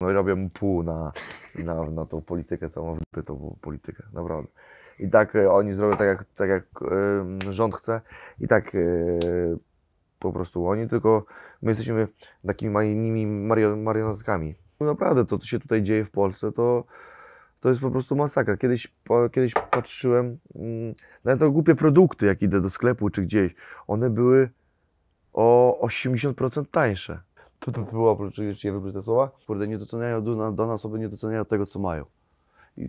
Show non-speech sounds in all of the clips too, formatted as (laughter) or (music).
No robią pół na, na, na tą politykę, tą w politykę, naprawdę. I tak e, oni zrobią tak, jak, tak jak y, rząd chce i tak y, po prostu oni, tylko my jesteśmy takimi małymi marionetkami. No naprawdę to, co się tutaj dzieje w Polsce, to, to jest po prostu masakra. Kiedyś, po, kiedyś patrzyłem mm, na te głupie produkty, jak idę do sklepu czy gdzieś, one były o 80% tańsze oprócz oczywiście te słowa, kurde, nie doceniają do, osoby, nie doceniają tego, co mają. I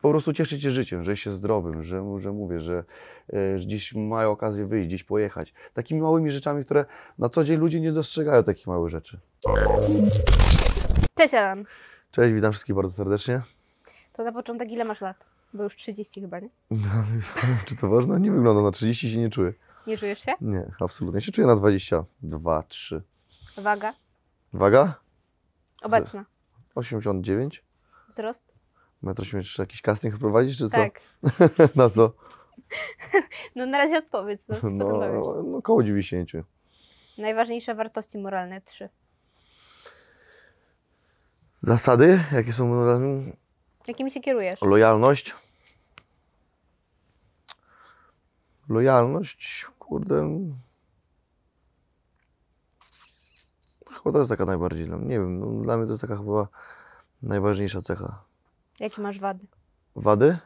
po prostu cieszyć się życiem, że się zdrowym, że, że mówię, że, e, że gdzieś mają okazję wyjść, gdzieś pojechać. Takimi małymi rzeczami, które na co dzień ludzie nie dostrzegają takich małych rzeczy. Cześć Alan. Cześć, witam wszystkich bardzo serdecznie. To na początek ile masz lat? Bo już 30 chyba, nie? (laughs) No, (laughs) czy to ważne? Nie wygląda na 30, się nie czuję. Nie czujesz się? Nie, absolutnie. Ja się czuję na 22, 3. Waga. Waga? Obecna. 89? Wzrost? Metr 83. Jakiś casting wprowadzić czy co? Tak. (laughs) na co? (laughs) no na razie odpowiedz. No, no, no około 90. Najważniejsze wartości moralne trzy. Zasady? Jakie są? Jakimi się kierujesz? Lojalność. Lojalność, kurde, Chyba to jest taka najbardziej, nie wiem, no, dla mnie to jest taka chyba najważniejsza cecha. Jakie masz wady? Wady?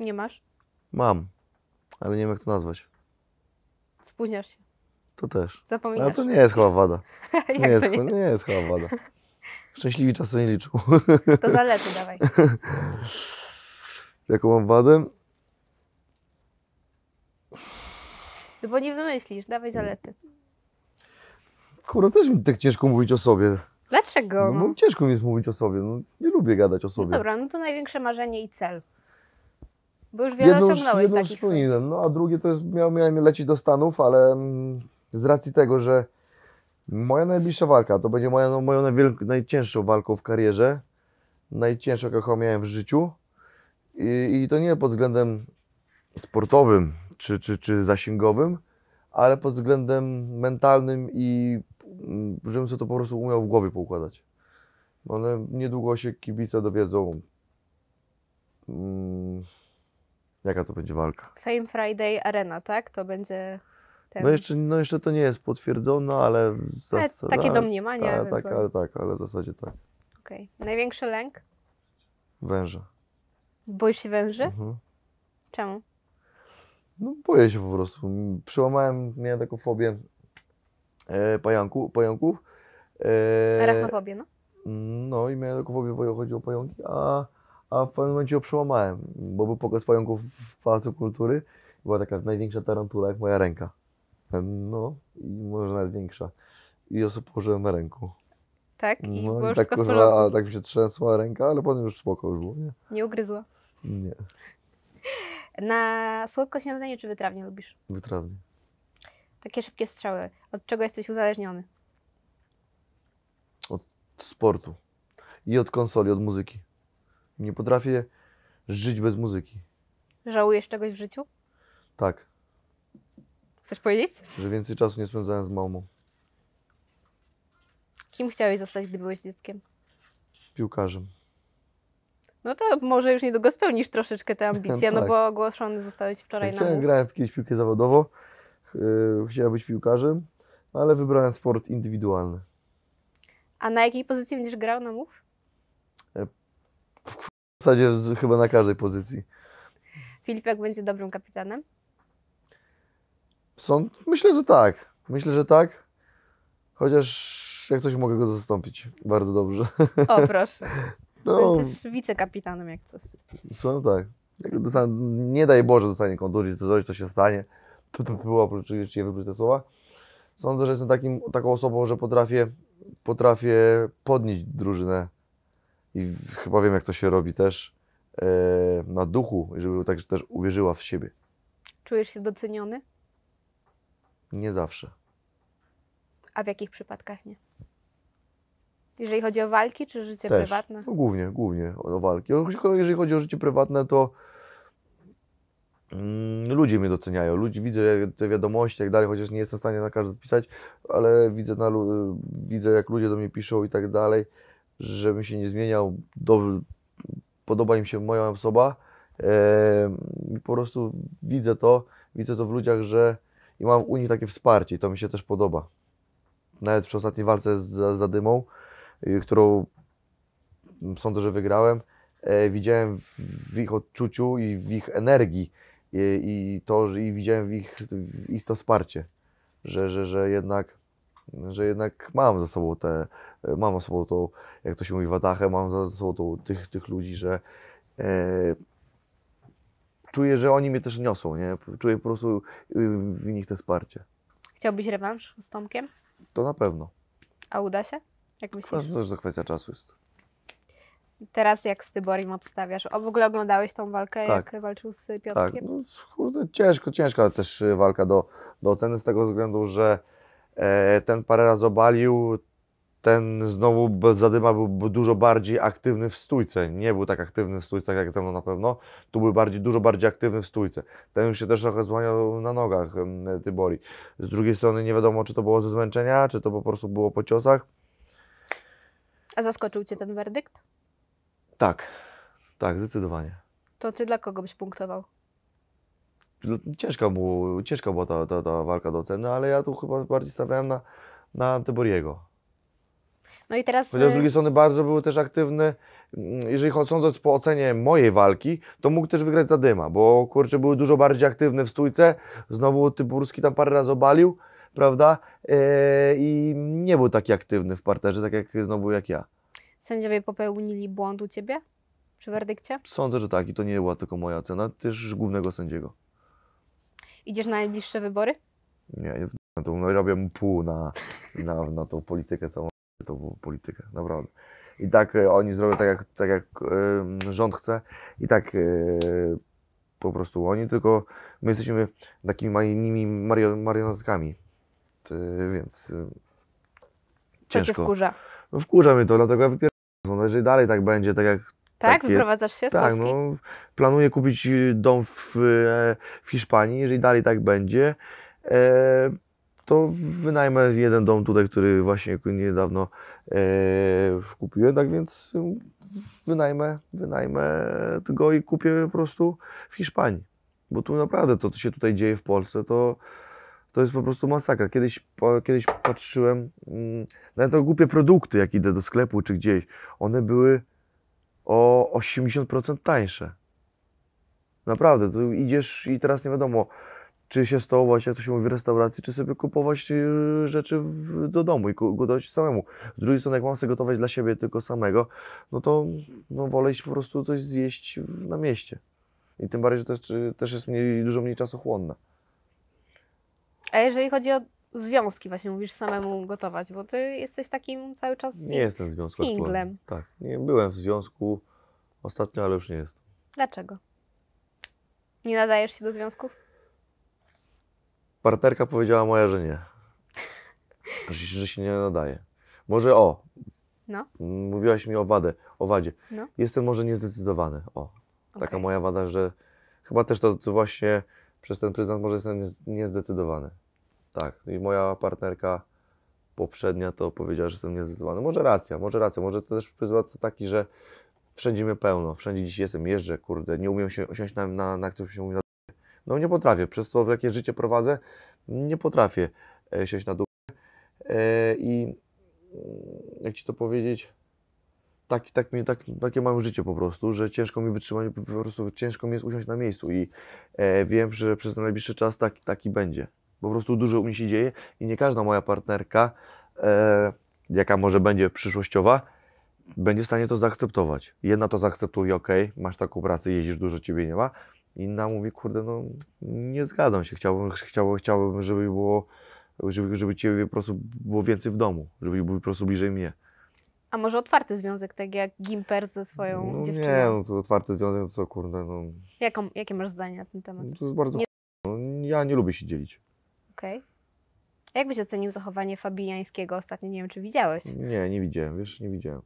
Nie masz? Mam, ale nie wiem jak to nazwać. Spóźniasz się. To też. Zapominasz. Ale to nie jest chyba wada. (laughs) nie, jest, to nie? nie jest chyba wada. Szczęśliwi czasu nie liczył. to zalety dawaj. (laughs) Jaką mam wadę? No bo nie wymyślisz, dawaj zalety. Kurde też mi tak ciężko mówić o sobie. Dlaczego? No, bo no, ciężko mi jest mówić o sobie, no, nie lubię gadać o no sobie. No dobra, no to największe marzenie i cel. Bo już wiele osiągnąłeś takich spełniłem, no a drugie to jest, miał, miałem lecieć do Stanów, ale mm, z racji tego, że moja najbliższa walka, to będzie moja, no, moją najwielk- najcięższą walką w karierze, najcięższą jaką miałem w życiu i, i to nie pod względem sportowym, czy, czy, czy zasięgowym, ale pod względem mentalnym i mm, żebym sobie to po prostu umiał w głowie poukładać. One niedługo się kibice dowiedzą, mm, jaka to będzie walka. Fame Friday Arena, tak? To będzie... Ten... No, jeszcze, no jeszcze to nie jest potwierdzone, ale... W zas... takie domniemania. Ta, tak, ale tak, ale w zasadzie tak. Okej. Okay. Największy lęk? Węże. Boisz się węży? Mhm. Czemu? No boję się po prostu. Przełamałem, miałem taką fobię e, pająku, pająków. E, Arachnofobię, no. No i miałem taką fobię, bo chodziło o pająki, a, a w pewnym momencie ją przełamałem, bo był pokaz pająków w Pałacu Kultury. Była taka największa tarantula, jak moja ręka. No, i może nawet większa. I ja sobie położyłem na ręku. Tak? I no, było i tak, w a, tak mi się trzęsła ręka, ale potem już spoko już było, nie? Nie ugryzła. Nie. Na słodko śniadanie czy wytrawnie lubisz? Wytrawnie. Takie szybkie strzały. Od czego jesteś uzależniony? Od sportu. I od konsoli, od muzyki. Nie potrafię żyć bez muzyki. Żałujesz czegoś w życiu? Tak. Chcesz powiedzieć? Że więcej czasu nie spędzałem z mamą. Kim chciałeś zostać, gdy byłeś dzieckiem? Piłkarzem. No to może już niedługo spełnisz troszeczkę te ambicje, no tak. no bo ogłoszony zostałeś wczoraj Chciałem, na Chciałem Grałem w kiedyś piłkę zawodowo, yy, chciałem być piłkarzem, no ale wybrałem sport indywidualny. A na jakiej pozycji będziesz grał na mów? E, w zasadzie chyba na każdej pozycji. Filip jak będzie dobrym kapitanem? myślę, że tak. Myślę, że tak. Chociaż jak coś mogę go zastąpić bardzo dobrze. O, proszę. (laughs) No, Jesteś wicekapitanem jak coś. Słucham no tak. Jak dostan- nie daj Boże zostanie kontuzji, czy coś, co się stanie. było Oczywiście wybrać te słowa. Sądzę, że jestem takim, taką osobą, że potrafię, potrafię podnieść drużynę i chyba wiem, jak to się robi też e, na duchu, żeby tak też uwierzyła w siebie. Czujesz się doceniony? Nie zawsze. A w jakich przypadkach nie? Jeżeli chodzi o walki czy życie Też. prywatne? No, głównie, głównie o, walki. Jeżeli chodzi o życie prywatne, to mm, ludzie mnie doceniają. Ludzie, widzę te wiadomości i tak dalej, chociaż nie jestem w stanie na każdy pisać, ale widzę, na, widzę jak ludzie do mnie piszą i tak dalej, żebym się nie zmieniał. Do, podoba im się moja osoba. E, po prostu widzę to, widzę to w ludziach, że i mam u nich takie wsparcie i to mi się też podoba. Nawet przy ostatniej walce z, z Zadymą, Y, którą mm, sądzę, że wygrałem, e, widziałem w ich odczuciu i w ich energii i, to, i widziałem w ich, w ich to wsparcie, że, że, że, jednak, że jednak mam za sobą te, e, mam za sobą tą, jak to się mówi, wadachę, mam za sobą tą, tych, tych ludzi, że e, czuję, że oni mnie też niosą, nie? Czuję po prostu y, w nich to wsparcie. Chciałbyś rewanż z Tomkiem? To na pewno. A uda się? Jak myślisz? Uważam, że to kwestia czasu jest. Teraz jak z Tyborim obstawiasz? O, w ogóle oglądałeś tą walkę, tak. jak walczył z tak, Piotrkiem? Tak, no, kurde, ciężko, ciężka też e, walka do, do oceny z tego względu, że e, ten parę razy obalił, ten znowu bez zadyma był dużo bardziej aktywny w stójce. Nie był tak aktywny w stójce jak ze mną na pewno. Tu był bardziej, dużo bardziej aktywny w stójce. Ten już się też trochę złaniał na nogach Tybori. Z drugiej strony nie wiadomo, czy to było ze zmęczenia, czy to po prostu było po ciosach. A zaskoczył Cię ten werdykt? Tak, tak, zdecydowanie. To Ty dla kogo byś punktował? Ciężka, no, ciężka była ta, ta, ta walka do oceny, ale ja tu chyba bardziej stawiałem na, na Tyboriego. No i teraz... Chociaż z y- drugiej strony bardzo był też aktywny, mm, jeżeli sądząc po ocenie mojej walki, to mógł też wygrać za dyma, bo kurczę, były dużo bardziej aktywne w stójce, znowu Tyburski tam parę razy obalił, prawda? E, I nie był taki aktywny w parterze, tak jak znowu jak ja. Sędziowie popełnili błąd u ciebie przy werdykcie? Sądzę, że tak i to nie była tylko moja ocena, też głównego sędziego. Idziesz na najbliższe wybory? Nie, nie to no, robię pół na, na, na tą politykę, tą, tą politykę, naprawdę. I tak e, oni zrobią tak, jak, tak jak rząd chce i tak e, po prostu oni, tylko my jesteśmy takimi małymi marionetkami. Y, więc y, ciężko. Co wkurza? No wkurza mnie to, dlatego ja wypierdolę. No, jeżeli dalej tak będzie, tak jak... Tak? Takie, Wyprowadzasz się z tak, No, planuję kupić y, dom w, e, w Hiszpanii, jeżeli dalej tak będzie, e, to wynajmę jeden dom tutaj, który właśnie niedawno e, kupiłem, tak więc wynajmę, wynajmę go i kupię po prostu w Hiszpanii. Bo tu naprawdę to, co się tutaj dzieje w Polsce, to to jest po prostu masakra. Kiedyś, po, kiedyś patrzyłem mm, na te głupie produkty, jak idę do sklepu czy gdzieś. One były o 80% tańsze. Naprawdę, idziesz i teraz nie wiadomo, czy się stołować, jak to się mówi, w restauracji, czy sobie kupować y, rzeczy w, do domu i gotować samemu. Z drugiej strony, jak mam sobie gotować dla siebie tylko samego, no to no, wolę iść po prostu coś zjeść w, na mieście. I tym bardziej, że też, y, też jest mniej, dużo mniej czasochłonna. A jeżeli chodzi o związki, właśnie mówisz samemu gotować, bo ty jesteś takim cały czas Nie jestem w związku singlem. Tak, nie byłem w związku ostatnio, ale już nie jestem. Dlaczego? Nie nadajesz się do związków? Partnerka powiedziała moja, że nie. (laughs) że, że się nie nadaje. Może o. No. Mówiłaś mi o wadę, o wadzie. No. Jestem może niezdecydowany. O. Taka moja wada, że chyba też to, to właśnie przez ten pryzmat może jestem niezdecydowany. Tak, i moja partnerka poprzednia to powiedziała, że jestem niezdecydowany. Może racja, może racja, może to też przyzwat taki, że wszędzie mnie pełno, wszędzie dziś jestem, jeżdżę, kurde, nie umiem się usiąść na, na, na się mówi na No nie potrafię, przez to, jakie życie prowadzę, nie potrafię e, siąść na dół. E, I mm, jak ci to powiedzieć, tak, tak, tak, takie mam życie po prostu, że ciężko mi wytrzymać, po prostu ciężko mi jest usiąść na miejscu i e, wiem, że przez najbliższy czas tak, taki będzie. Po prostu dużo u mnie się dzieje i nie każda moja partnerka, e, jaka może będzie przyszłościowa, będzie w stanie to zaakceptować. Jedna to zaakceptuje, ok, masz taką pracę, jeździsz dużo, ciebie nie ma. Inna mówi, kurde, no nie zgadzam się, chciałbym, chciałbym, chciałbym żeby było, żeby, żeby ciebie po prostu było więcej w domu, żeby był po prostu bliżej mnie. A może otwarty związek, tak jak Gimper ze swoją no, dziewczyną? Nie, no to otwarty związek, to co kurde, no. Jaką, jakie masz zdanie na ten temat? No, to jest bardzo... Nie... No, ja nie lubię się dzielić. Okej. Okay. jak byś ocenił zachowanie Fabijańskiego ostatnio? Nie wiem, czy widziałeś. Nie, nie widziałem, wiesz, nie widziałem.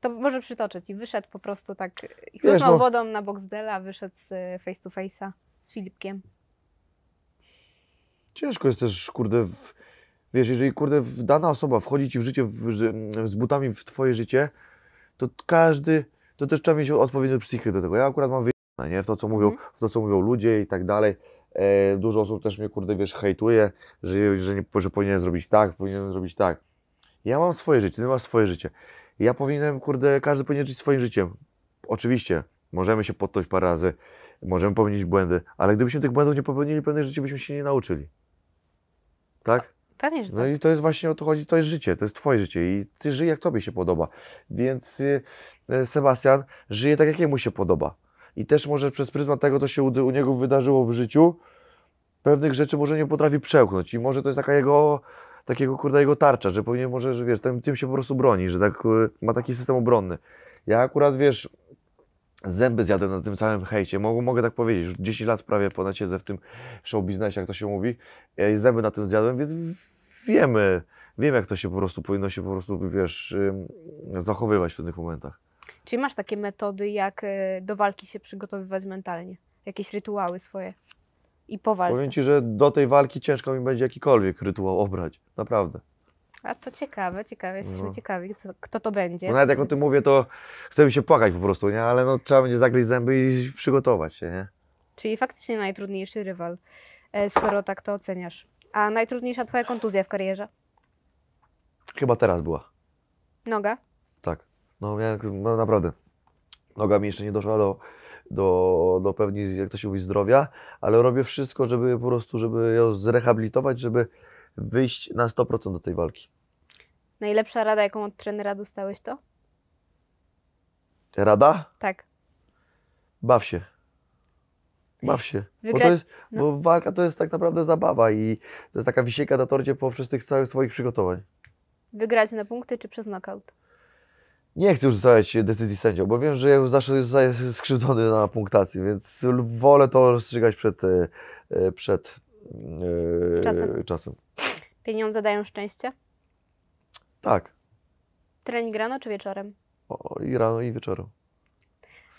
To może przytoczyć. I wyszedł po prostu tak, chlubnął no... wodą na dela, wyszedł z e, face to face'a z Filipkiem. Ciężko jest też, kurde, w, wiesz, jeżeli, kurde, dana osoba wchodzi ci w życie w, mm, z butami w twoje życie, to każdy, to też trzeba mieć odpowiednią psychikę do tego. Ja akurat mam na nie, w to, co mówią, mm. w to, co mówią ludzie i tak dalej. E, dużo osób też mnie, kurde, wiesz, hejtuje, że, że, nie, że powinienem zrobić tak, powinienem zrobić tak. Ja mam swoje życie, ty masz swoje życie. Ja powinienem, kurde, każdy powinien żyć swoim życiem. Oczywiście, możemy się podtoć parę razy, możemy popełnić błędy, ale gdybyśmy tych błędów nie popełnili, pewnych rzeczy byśmy się nie nauczyli. Tak? Pewnie, że No tak. i to jest właśnie o to chodzi, to jest życie, to jest twoje życie i ty żyj jak tobie się podoba. Więc y, y, Sebastian żyje tak, jak jemu się podoba i też może przez pryzmat tego, co się u, u niego wydarzyło w życiu, pewnych rzeczy może nie potrafi przełknąć i może to jest taka jego, takiego kurde jego tarcza, że powinien może, że wiesz, tym, tym się po prostu broni, że tak y, ma taki system obronny. Ja akurat, wiesz, zęby zjadłem na tym samym hejcie. Mogę, mogę tak powiedzieć, już 10 lat prawie ponad siedzę w tym show biznesie, jak to się mówi. Ja zęby na tym zjadłem, więc wiemy, wiem jak to się po prostu powinno się po prostu, wiesz, zachowywać w pewnych momentach. Czy masz takie metody, jak e, do walki się przygotowywać mentalnie? Jakieś rytuały swoje? I po walce? Powiem Ci, że do tej walki ciężko mi będzie jakikolwiek rytuał obrać. Naprawdę. A to ciekawe, ciekawe, jesteśmy no. ciekawi, kto, kto to będzie. nawet jak o tym mówię, to chce mi się płakać po prostu, nie? Ale no, trzeba będzie zagryźć zęby i przygotować się, nie? Czyli faktycznie najtrudniejszy rywal, e, skoro tak to oceniasz. A najtrudniejsza Twoja kontuzja w karierze? Chyba teraz była. Noga? No, no naprawdę, noga mi jeszcze nie doszła do, do, do pewnie, jak to się mówi, zdrowia, ale robię wszystko, żeby po prostu, żeby ją zrehabilitować, żeby wyjść na 100% do tej walki. Najlepsza rada, jaką od trenera dostałeś, to? Rada? Tak. Baw się. Baw się. Bo, to jest, no. bo walka to jest tak naprawdę zabawa i to jest taka wisieka na torcie poprzez tych całych swoich przygotowań. Wygrać na punkty czy przez knockout? nie chcę już zostawiać decyzji sędziom, bo wiem, że ja zawsze zostaję skrzywdzony na punktacji, więc wolę to rozstrzygać przed, e, e, przed e, czasem. czasem. Pieniądze dają szczęście? Tak. Trening rano czy wieczorem? O, I rano, i wieczorem.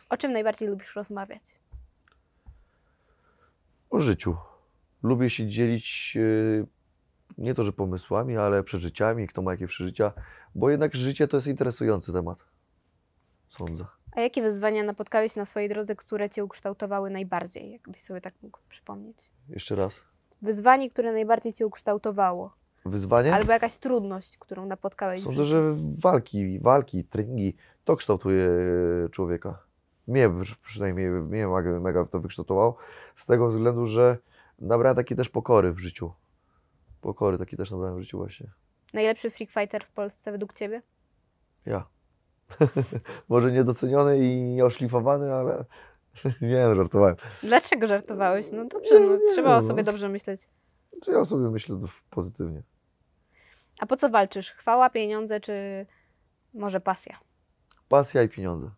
O czym najbardziej lubisz rozmawiać? O życiu. Lubię się dzielić nie to, że pomysłami, ale przeżyciami, kto ma jakie przeżycia, bo jednak życie to jest interesujący temat, sądzę. A jakie wyzwania napotkałeś na swojej drodze, które cię ukształtowały najbardziej, jakbyś sobie tak mógł przypomnieć? Jeszcze raz. Wyzwanie, które najbardziej cię ukształtowało. Wyzwanie? Albo jakaś trudność, którą napotkałeś. Sądzę, że walki, walki, treningi, to kształtuje człowieka. Mnie przynajmniej mnie mega, mega to wykształtowało, z tego względu, że nabrałem takie też pokory w życiu Pokory taki też nabrałem w życiu właśnie. Najlepszy freak fighter w Polsce według Ciebie? Ja. (laughs) Może niedoceniony i nieoszlifowany, ale (laughs) nie, żartowałem. Dlaczego żartowałeś? No dobrze, no, trzeba o no. sobie dobrze myśleć. Znaczy ja o sobie myślę pozytywnie. A po co walczysz? Chwała, pieniądze czy może pasja? Pasja i pieniądze.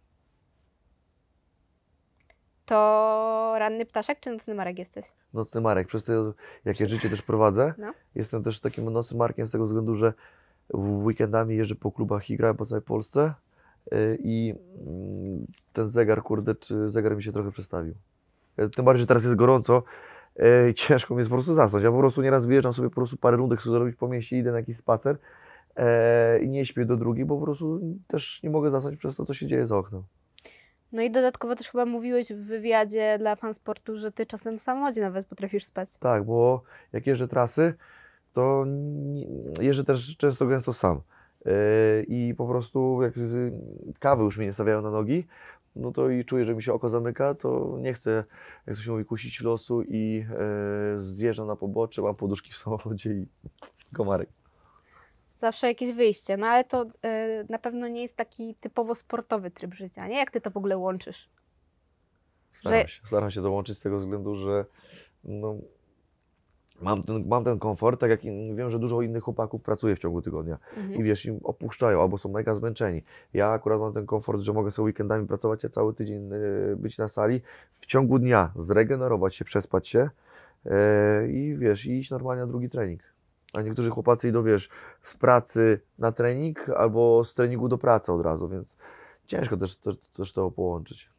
To ranny ptaszek czy nocny marek jesteś? Nocny marek. Przez to, jakie życie też prowadzę, no. jestem też takim nocnym markiem z tego względu, że weekendami jeżdżę po klubach i grałem po całej Polsce y, i mm, ten zegar, kurde, czy zegar mi się trochę przestawił. E, tym bardziej, że teraz jest gorąco, e, i (laughs) ciężko mi jest po prostu zasnąć. Ja po prostu nieraz wyjeżdżam sobie po prostu parę rundek, chcę zrobić po mieście, idę na jakiś spacer e, i nie śpię do drugiej, bo po prostu też nie mogę zasnąć przez to, co się dzieje za oknem. No i dodatkowo też chyba mówiłeś w wywiadzie dla Fansportu, że ty czasem w samochodzie nawet potrafisz spać. Tak, bo jak jeżdżę trasy, to jeżdżę też często gęsto sam. Yy, I po prostu jak kawy już mnie nie stawiają na nogi, no to i czuję, że mi się oko zamyka, to nie chcę, jak to się mówi, kusić losu i yy, zjeżdżam na pobocze, mam poduszki w samochodzie i komarek zawsze jakieś wyjście, no ale to y, na pewno nie jest taki typowo sportowy tryb życia, nie? Jak ty to w ogóle łączysz? Staram, że... się, staram się to łączyć z tego względu, że no, mam, ten, mam ten komfort, tak jak wiem, że dużo innych chłopaków pracuje w ciągu tygodnia mhm. i wiesz, im opuszczają albo są mega zmęczeni. Ja akurat mam ten komfort, że mogę sobie weekendami pracować, a cały tydzień y, być na sali, w ciągu dnia zregenerować się, przespać się y, i wiesz, i iść normalnie na drugi trening. A niektórzy chłopacy idą, wiesz, z pracy na trening albo z treningu do pracy od razu, więc ciężko też, też, też to połączyć.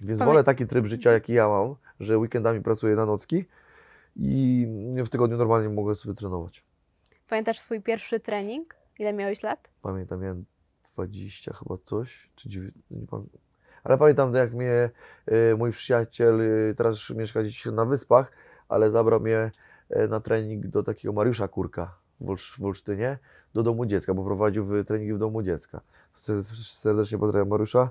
Więc wolę taki tryb życia, jaki ja mam, że weekendami pracuję na nocki i w tygodniu normalnie mogę sobie trenować. Pamiętasz swój pierwszy trening? Ile miałeś lat? Pamiętam, miałem 20 chyba coś, czy nie pamiętam. Ale pamiętam, jak mnie y, mój przyjaciel, y, teraz mieszka gdzieś na wyspach, ale zabrał mnie E, na trening do takiego Mariusza Kurka w Olsztynie, do domu dziecka, bo prowadził treningi w domu dziecka. Serdecznie pozdrawiam Mariusza.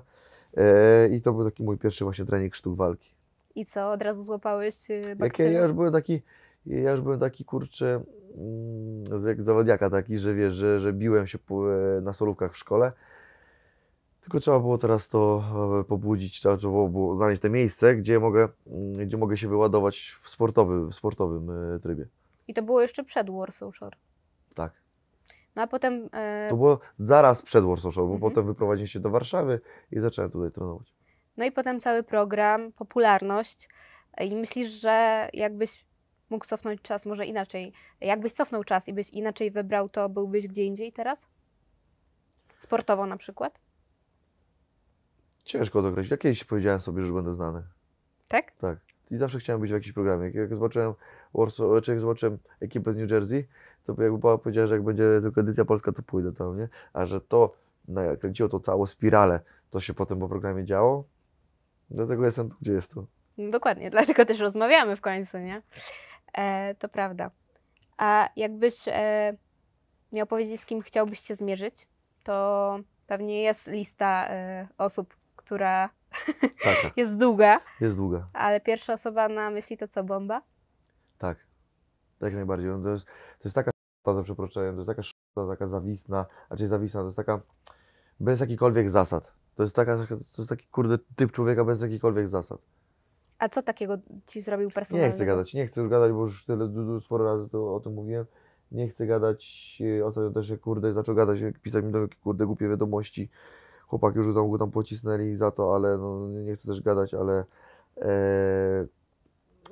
E, I to był taki mój pierwszy właśnie trening sztuk walki. I co, od razu złapałeś e, bakcyla? Ja, już byłem taki, ja już byłem taki kurczę, mm, jak zawodniaka taki, że wiesz, że, że biłem się na solówkach w szkole, tylko trzeba było teraz to e, pobudzić, trzeba było znaleźć te miejsce, gdzie mogę, mm, gdzie mogę się wyładować w, w sportowym e, trybie. I to było jeszcze przed Warsaw Shore. Tak. No a potem... E... To było zaraz przed Warsaw Shore, bo mhm. potem wyprowadziłem się do Warszawy i zacząłem tutaj trenować. No i potem cały program, popularność. E, I myślisz, że jakbyś mógł cofnąć czas, może inaczej, jakbyś cofnął czas i byś inaczej wybrał, to byłbyś gdzie indziej teraz? Sportowo na przykład? Ciężko to określić. Ja kiedyś powiedziałem sobie, że już będę znany. Tak? Tak. I zawsze chciałem być w jakimś programie. Jak zobaczyłem Warsaw, czy jak zobaczyłem ekipę z New Jersey, to jakby Bała powiedziała, że jak będzie tylko edycja polska, to pójdę tam, nie? A że to nakręciło to całą spiralę, to się potem po programie działo, dlatego jestem tu, gdzie jest No dokładnie, dlatego też rozmawiamy w końcu, nie? E, to prawda. A jakbyś e, miał powiedzieć, z kim chciałbyś się zmierzyć, to pewnie jest lista e, osób, która (laughs) tak, tak. jest długa. Jest długa. Ale pierwsza osoba na myśli to co, bomba? Tak, tak najbardziej. No to, jest, to jest taka szata, za przeproszeniem, to jest taka szata, taka zawisna, raczej zawisna, to jest taka bez jakichkolwiek zasad. To jest, taka, to jest taki kurde typ człowieka bez jakichkolwiek zasad. A co takiego ci zrobił personalnie? Nie chcę gadać, nie chcę już gadać, bo już tyle, sporo razy to, o tym mówiłem. Nie chcę gadać, e, ostatnio też się kurde zaczął gadać, pisać mi do kurde głupie wiadomości chłopaki już go tam pocisnęli za to, ale no, nie chcę też gadać, ale e,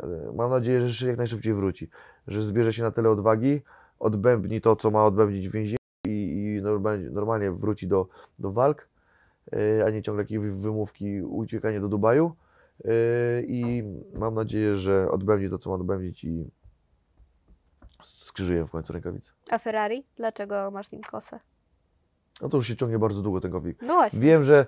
e, mam nadzieję, że jak najszybciej wróci, że zbierze się na tyle odwagi, odbębni to, co ma odbębnić w więzieniu i, i normalnie, wróci do, do walk, e, a nie ciągle jakieś wymówki, uciekanie do Dubaju i mam nadzieję, że odbędzie to, co ma odbębnić i skrzyżuję w końcu rękawice. A Ferrari? Dlaczego masz nim kosę? No to już się ciągnie bardzo długo ten konflikt. No właśnie. Wiem, że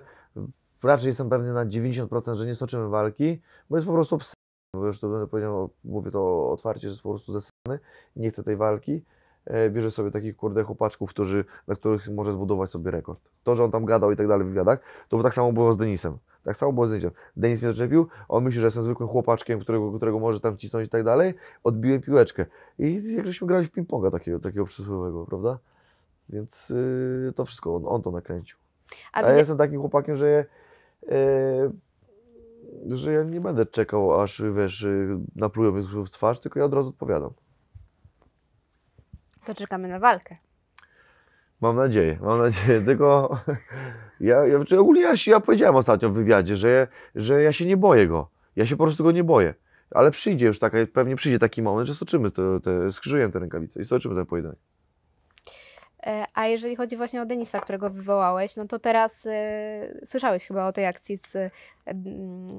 raczej jestem pewny na 90%, że nie stoczymy walki, bo jest po prostu obsesja. Bo już to będę powiedział, mówię to otwarcie, że jest po prostu zesany, nie chce tej walki. E, bierze sobie takich kurde chłopaczków, którzy, na których może zbudować sobie rekord. To, że on tam gadał i tak dalej w wywiadach, to bo tak samo było z Denisem. Tak samo było z Denisem. Denis mnie zaczepił, on myśli, że jestem zwykłym chłopaczkiem, którego, którego może tam cisnąć i tak dalej. Odbiłem piłeczkę. I jak żeśmy grali w ping-ponga takiego, takiego przysłowiowego, prawda? Więc y, to wszystko on, on to nakręcił. A, A ja jestem takim chłopakiem, że, y, że ja nie będę czekał, aż wiesz, y, naplują mi w twarz, tylko ja od razu odpowiadam. To czekamy na walkę. Mam nadzieję, mam nadzieję, (laughs) tylko ja, ja, znaczy ogólnie ja, się, ja powiedziałem ostatnio w wywiadzie, że, że ja się nie boję go, ja się po prostu go nie boję, ale przyjdzie już taka, pewnie przyjdzie taki moment, że stoczymy te, te, skrzyjem te rękawice i stoczymy ten pojedynek. E, a jeżeli chodzi właśnie o Denisa, którego wywołałeś, no to teraz y, słyszałeś chyba o tej akcji z y,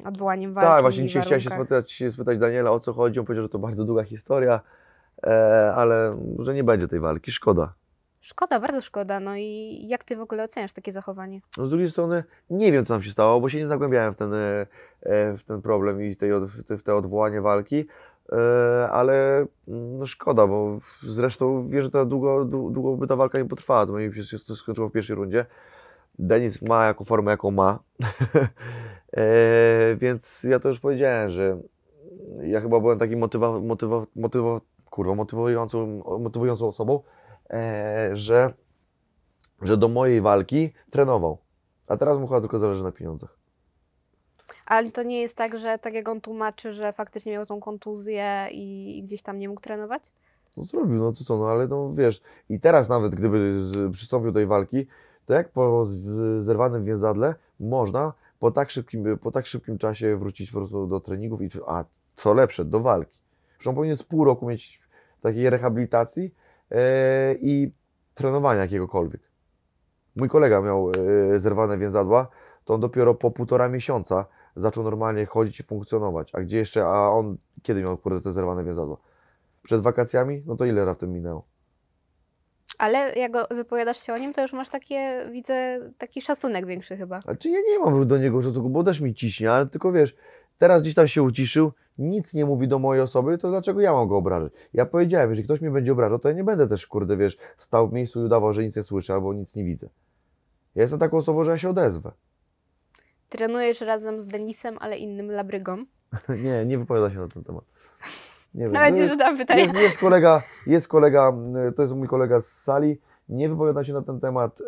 odwołaniem walki. Tak, właśnie dzisiaj chciałem się spytać, spytać Daniela o co chodzi. On powiedział, że to bardzo długa historia, e, ale że nie będzie tej walki. Szkoda. Szkoda, bardzo szkoda. No i jak ty w ogóle oceniasz takie zachowanie? No z drugiej strony nie wiem, co nam się stało, bo się nie zagłębiałem w ten, w ten problem i w te, w te odwołanie walki. E, ale mm, no szkoda, bo zresztą wiem, że ta długo, długo by ta walka nie potrwała, to mi się to skończyło w pierwszej rundzie. Denis ma jaką formę, jaką ma, (laughs) e, więc ja to już powiedziałem, że ja chyba byłem takim motywa, motywa, motywa, kurwa, motywującą, motywującą osobą, e, że, że do mojej walki trenował, a teraz mu chyba tylko zależy na pieniądzach. Ale to nie jest tak, że tak jak on tłumaczy, że faktycznie miał tą kontuzję i, i gdzieś tam nie mógł trenować? No zrobił, no to co, no ale no wiesz, i teraz nawet gdyby przystąpił do tej walki, to jak po zerwanym więzadle można po tak szybkim, po tak szybkim czasie wrócić po prostu do treningów i a co lepsze, do walki. Przecież on powinien z pół roku mieć takiej rehabilitacji yy, i trenowania jakiegokolwiek. Mój kolega miał yy, zerwane więzadła, to on dopiero po półtora miesiąca zaczął normalnie chodzić i funkcjonować. A gdzie jeszcze, a on kiedy miał kurde te zerwane więzadła? Przed wakacjami? No to ile raptem minęło? Ale jak wypowiadasz się o nim, to już masz takie, widzę, taki szacunek większy chyba. A czy ja nie mam do niego szacunku, bo też mi ciśnie, ale tylko wiesz, teraz gdzieś tam się uciszył, nic nie mówi do mojej osoby, to dlaczego ja mam go obrażać? Ja powiedziałem, jeżeli ktoś mnie będzie obrażał, to ja nie będę też, kurde, wiesz, stał w miejscu i udawał, że nic nie słyszę albo nic nie widzę. Ja jestem taką osobą, że ja się odezwę. Trenujesz razem z Denisem, ale innym labrygą. (laughs) nie, nie wypowiada się na ten temat. Nie wiem. Nawet nie zadam pytania. Jest, jest, kolega, jest kolega, y, to jest mój kolega z sali, nie wypowiada się na ten temat. Y,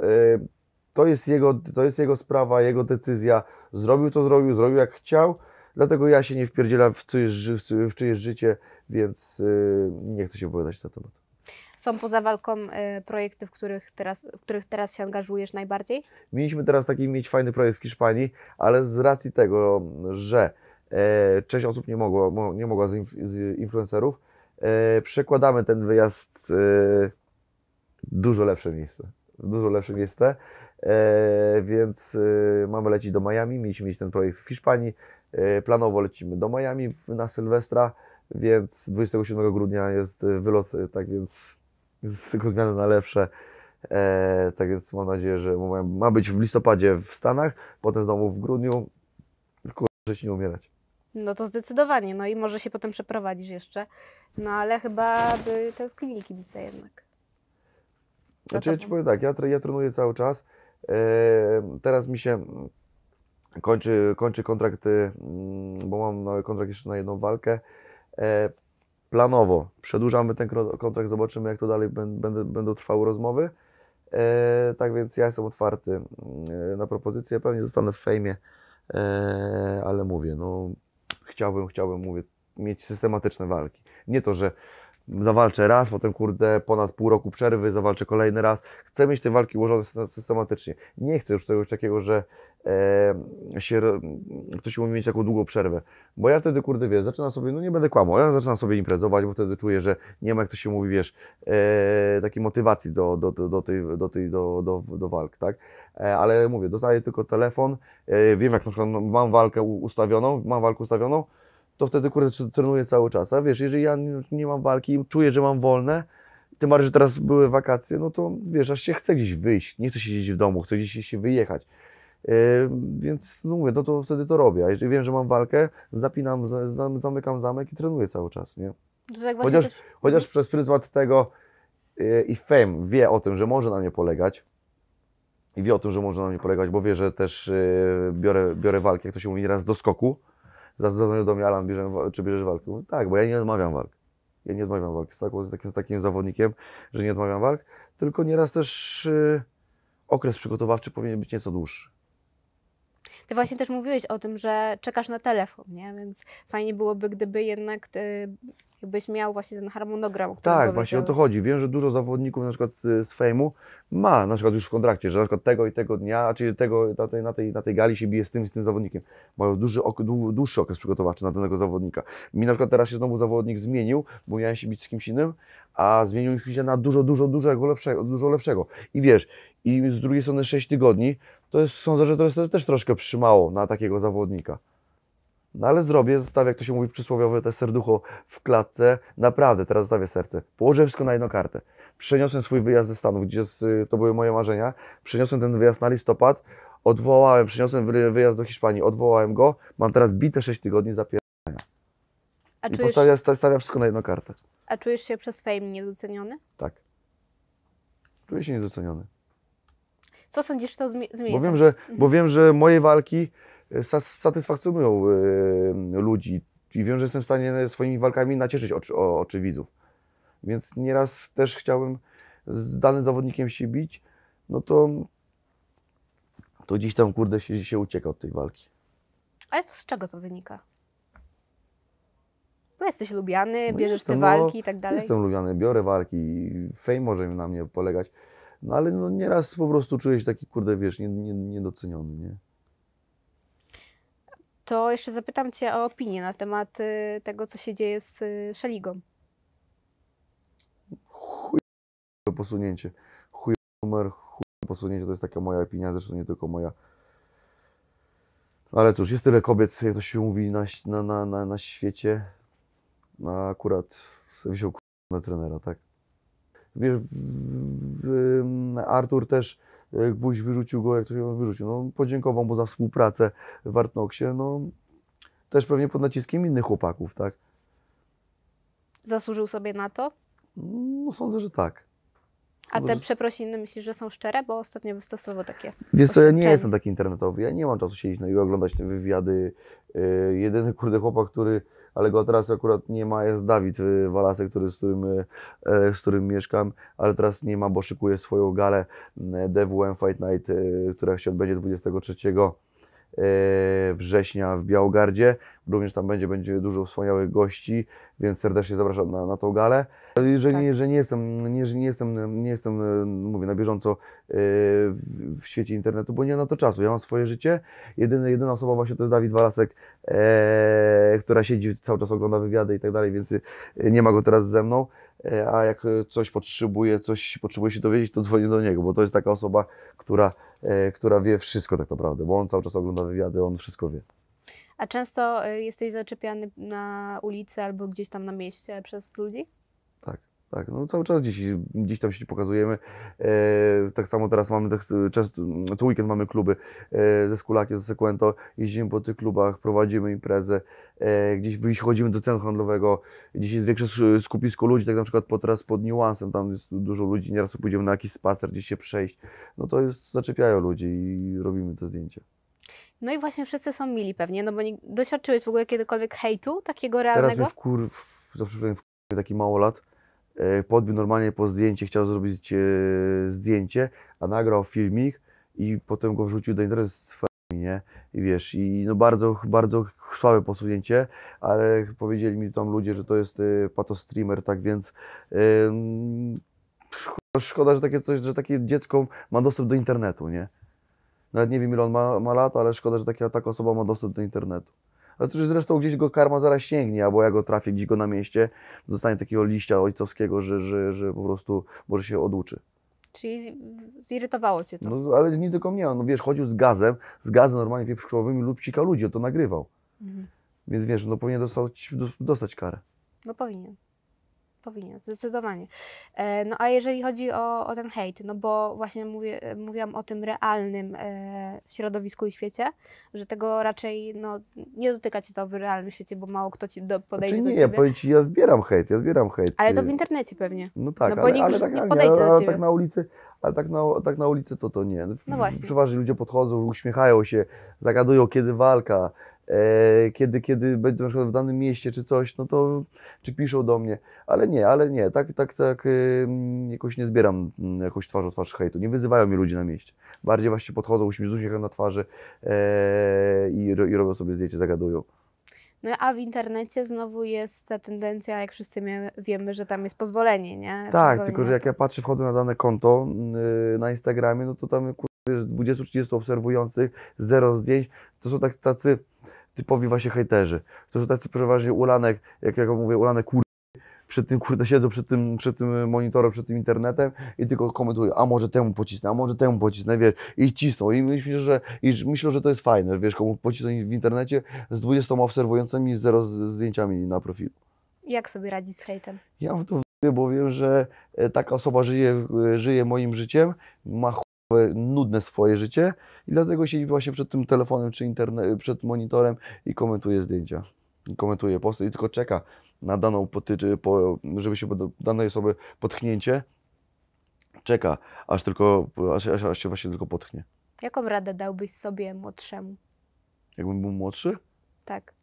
to jest jego, to jest jego sprawa, jego decyzja. Zrobił to zrobił, zrobił jak chciał, dlatego ja się nie wpierdzielam w czyjeś, w czyjeś życie, więc y, nie chcę się wypowiadać na ten temat są poza walką y, projekty, w których, teraz, w których teraz się angażujesz najbardziej? Mieliśmy teraz taki mieć fajny projekt w Hiszpanii, ale z racji tego, że e, część osób nie mogła, nie mogła z, inf, z influencerów, e, przekładamy ten wyjazd e, dużo lepsze miejsce. Dużo lepsze miejsce. E, więc e, mamy lecieć do Miami, mieliśmy mieć ten projekt w Hiszpanii. E, planowo lecimy do Miami na Sylwestra, więc 27 grudnia jest e, wylot, e, tak więc z tylko zmiany na lepsze. E, tak więc mam nadzieję, że ma być w listopadzie w Stanach, potem znowu w grudniu. Tylko że nie umierać. No to zdecydowanie. No i może się potem przeprowadzisz jeszcze. No ale chyba by tęsknili kibice jednak. Znaczy ja Ci powiem tak, ja, ja trenuję cały czas. E, teraz mi się kończy, kończy kontrakt, y, mm, bo mam nowy kontrakt jeszcze na jedną walkę. E, planowo przedłużamy ten kontrakt, zobaczymy jak to dalej będą, będą trwały rozmowy. E, tak więc ja jestem otwarty mm, e, na propozycję, pewnie zostanę w fejmie, e, ale mówię, no chciałbym, chciałbym, mówię, mieć systematyczne walki. Nie to, że zawalczę raz, potem kurde ponad pół roku przerwy, zawalczę kolejny raz. Chcę mieć te walki ułożone systematycznie. Nie chcę już czegoś takiego, że E, się, ktoś mówi mieć taką długą przerwę. Bo ja wtedy, kurde, wiesz, zaczynam sobie, no nie będę kłamał, ja zaczynam sobie imprezować, bo wtedy czuję, że nie ma, jak to się mówi, wiesz, e, takiej motywacji do, do, do, do, tej, do, tej, do, do, do walk, tak? E, ale mówię, dostaję tylko telefon, e, wiem, jak na przykład no, mam walkę ustawioną, mam walkę ustawioną, to wtedy, kurde, trenuję cały czas. A wiesz, jeżeli ja nie mam walki, czuję, że mam wolne, tym bardziej, że teraz były wakacje, no to wiesz, aż się chce gdzieś wyjść, nie chce siedzieć w domu, chce gdzieś się wyjechać. Y, więc no mówię, no to wtedy to robię. A jeżeli wiem, że mam walkę, zapinam, zamykam zamek i trenuję cały czas, nie? Tak chociaż, też... chociaż mhm. przez pryzmat tego y, i Fame wie o tym, że może na mnie polegać, i wie o tym, że może na mnie polegać, bo wie, że też y, biorę, biorę walkę, jak to się mówi raz do skoku. Zadzwonił do mnie Alan, bierzemy, czy bierzesz walkę? Mówię, tak, bo ja nie odmawiam walk. Ja nie odmawiam walk. Z takim, takim zawodnikiem, że nie odmawiam walk, tylko nieraz też yy, okres przygotowawczy powinien być nieco dłuższy. Ty właśnie też mówiłeś o tym, że czekasz na telefon, nie? Więc fajnie byłoby, gdyby jednak y, jakbyś miał właśnie ten harmonogram. który. Tak, właśnie o to chodzi. Wiem, że dużo zawodników na przykład z, z fejmu ma na przykład już w kontrakcie, że na przykład tego i tego dnia, czyli tego, na, tej, na, tej, na tej gali się bije z tym i z tym zawodnikiem. Mają duży, dłuższy okres przygotowawczy na danego zawodnika. Mi na przykład teraz się znowu zawodnik zmienił, bo miałem się bić z kimś innym, a zmienił się na dużo, dużo, dużo lepszego, dużo lepszego. I wiesz, i z drugiej strony 6 tygodni, to jest, sądzę, że to jest też troszkę przymało na takiego zawodnika. No ale zrobię, zostawię, jak to się mówi przysłowiowe, te serducho w klatce. Naprawdę, teraz zostawię serce. Położę wszystko na jedną kartę. Przeniosłem swój wyjazd ze Stanów, gdzie to były moje marzenia. Przeniosłem ten wyjazd na listopad, odwołałem, przeniosłem wyjazd do Hiszpanii, odwołałem go. Mam teraz bite 6 tygodni zapierania. A I czujesz... stawiam wszystko na jedną kartę. A czujesz się przez fame niedoceniony? Tak. Czuję się niedoceniony. Co sądzisz, to zmieni? Bo wiem, że, mhm. bo wiem, że moje walki e, satysfakcjonują y, ludzi i wiem, że jestem w stanie swoimi walkami nacieszyć oczy, o, oczy widzów. Więc nieraz też chciałem z danym zawodnikiem się bić, no to, to gdzieś tam, kurde, się, się ucieka od tej walki. Ale to z czego to wynika? Bo no jesteś lubiany, no bierzesz jestem, te no, walki no, i tak dalej. Jestem lubiany, biorę walki, fame może na mnie polegać. No ale no, nieraz po prostu czuję się taki, kurde, wiesz, nie, nie, niedoceniony, nie? To jeszcze zapytam Cię o opinię na temat y, tego, co się dzieje z y, Szeligą. Chuj to posunięcie. Chuj numer, chuj posunięcie, to jest taka moja opinia, zresztą nie tylko moja. Ale cóż, jest tyle kobiet, jak to się mówi na, na, na, na, na świecie. No, a akurat sobie wziął na trenera, tak? wiesz, w, w, Artur też e, Gwóźdź wyrzucił go, jak to się wyrzucił. No, podziękował mu za współpracę w Artnoxie. No, też pewnie pod naciskiem innych chłopaków, tak? Zasłużył sobie na to? No, sądzę, że tak. A te przeprosiny myślisz, że są szczere? Bo ostatnio wystosował takie. Wiesz, to ja nie jestem taki internetowy. Ja nie mam czasu siedzieć no i oglądać te wywiady. Yy, jedyny kurde chłopak, który ale go teraz akurat nie ma, jest Dawid y, Walasek, który, z, którym, y, e, z którym mieszkam, ale teraz nie ma, bo szykuje swoją galę DWM mm, Fight Night, y, która się odbędzie 23 e, września w Białogardzie. Również tam będzie, będzie dużo wspaniałych gości, więc serdecznie zapraszam na, na tą galę. Jeżeli, tak. nie jestem, nie, że nie jestem, nie jestem, mówię, na bieżąco w, w, świecie internetu, bo nie mam na to czasu. Ja mam swoje życie. Jedyny, jedyna osoba właśnie to jest Dawid Walasek, E, która siedzi cały czas ogląda wywiady i tak dalej, więc e, nie ma go teraz ze mną. E, a jak coś potrzebuje, coś potrzebuje się dowiedzieć, to dzwonię do niego, bo to jest taka osoba, która, która wie wszystko tak naprawdę, bo on cały czas ogląda wywiady, on wszystko wie. A często jesteś zaczepiany na ulicy albo gdzieś tam na mieście przez ludzi? Tak, no cały czas gdzieś, gdzieś tam się pokazujemy. E, tak samo teraz mamy, co weekend mamy kluby e, ze Skulakiem, ze Sequento, jeździmy po tych klubach, prowadzimy imprezę, e, gdzieś chodzimy do centrum handlowego, gdzieś jest większe skupisko ludzi, tak na przykład po, teraz pod niuansem, tam jest dużo ludzi, nieraz pójdziemy na jakiś spacer, gdzieś się przejść, no to jest, zaczepiają ludzi i robimy te zdjęcia. No i właśnie wszyscy są mili pewnie, no bo nie, doświadczyłeś w ogóle kiedykolwiek hejtu takiego realnego? Teraz mnie kur... w, zawsze w, taki mało lat, E, podbił normalnie po zdjęcie, chciał zrobić e, zdjęcie, a nagrał filmik i potem go wrzucił do internetu z swoimi, nie? I wiesz, i no bardzo, bardzo słabe posunięcie, ale powiedzieli mi tam ludzie, że to jest e, pato streamer, tak więc yy, szkoda, że takie coś, że takie dziecko ma dostęp do internetu, nie? Nawet nie wiem ile on ma, ma lat, ale szkoda, że taka, taka osoba ma dostęp do internetu. Znaczy, zresztą gdzieś go karma zaraz sięgnie, albo ja go trafię gdzieś go na mieście, dostanie takiego liścia ojcowskiego, że, że, że po prostu może się oduczy. Czyli zirytowało cię to. No, ale nie tylko mnie, no wiesz, chodził z gazem, z gazem normalnie wieprzowowymi lub cika ludzi, on to nagrywał. Mhm. Więc wiesz, no powinien dostać, dostać karę. No powinien. Powinien, zdecydowanie. E, no a jeżeli chodzi o, o ten hejt, no bo właśnie mówię, e, mówiłam o tym realnym e, środowisku i świecie, że tego raczej no, nie dotyka cię to w realnym świecie, bo mało kto ci do, podejdzie znaczy, do nie, ciebie. Powiem ja zbieram hejt, ja zbieram hejt. Ale to y, w internecie pewnie. No tak, no, bo ale, nikt ale, tak, nie podejdzie ale, do ciebie. tak na ulicy, ale tak na, tak na ulicy to to nie. No właśnie. Przeważnie ludzie podchodzą, uśmiechają się, zagadują, kiedy walka, E, kiedy, kiedy będą na przykład w danym mieście czy coś, no to czy piszą do mnie, ale nie, ale nie, tak, tak, tak jakoś nie zbieram mm, jakoś twarzą twarz hejtu, nie wyzywają mi ludzie na mieście, bardziej właśnie podchodzą, uśmiech z uśmiechem na twarzy e, i, i robią sobie zdjęcie, zagadują. No a w internecie znowu jest ta tendencja, jak wszyscy wiemy, że tam jest pozwolenie, nie? Tak, pozwolenie tylko że jak ja patrzę, wchodzę na dane konto yy, na Instagramie, no to tam Wiesz, 20-30 obserwujących, zero zdjęć, to są tak tacy typowi właśnie hejterzy. To są tacy przeważnie ulanek, jak ja mówię, ulanek kur... Przed tym, kurde, siedzą przed tym, przed tym monitorem, przed tym internetem i tylko komentują, a może temu pocisnę, a może temu pocisnę, wiesz, i cisną. I myślę, że, i myślę, że to jest fajne, wiesz, komu pocisnąć w internecie z 20 obserwującymi, z zero zdjęciami na profilu. Jak sobie radzić z hejtem? Ja w to bo wiem, że e, taka osoba żyje, żyje moim życiem, ma nudne swoje życie i dlatego siedzi właśnie przed tym telefonem czy internet przed monitorem i komentuje zdjęcia, i komentuje posty i tylko czeka na daną, poty- po, żeby się danej osoby potchnięcie, czeka, aż tylko, aż, aż, aż się właśnie tylko potchnie. Jaką radę dałbyś sobie młodszemu? Jakbym był młodszy? Tak.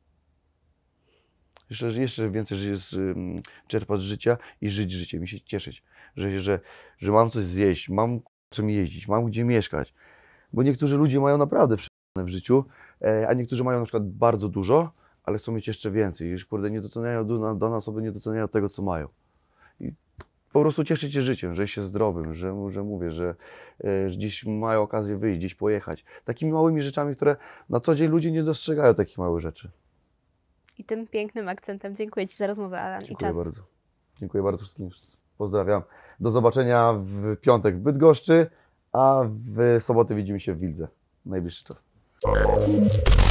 Jeszcze, jeszcze więcej żyć, czerpać życia i żyć życiem i się cieszyć, że, że, że mam coś zjeść, mam czym jeździć, mam gdzie mieszkać. Bo niektórzy ludzie mają naprawdę przyjemne w życiu, e, a niektórzy mają na przykład bardzo dużo, ale chcą mieć jeszcze więcej. Już kurde, nie doceniają, dane osoby nie doceniają tego, co mają. I po prostu cieszyć się życiem, że się zdrowym, że, że mówię, że, e, że gdzieś mają okazję wyjść, gdzieś pojechać. Takimi małymi rzeczami, które na co dzień ludzie nie dostrzegają takich małych rzeczy. I tym pięknym akcentem dziękuję Ci za rozmowę, Alan. Dziękuję bardzo. Dziękuję bardzo wszystkim. Pozdrawiam. Do zobaczenia w piątek w Bydgoszczy, a w sobotę widzimy się w Wildze. Najbliższy czas.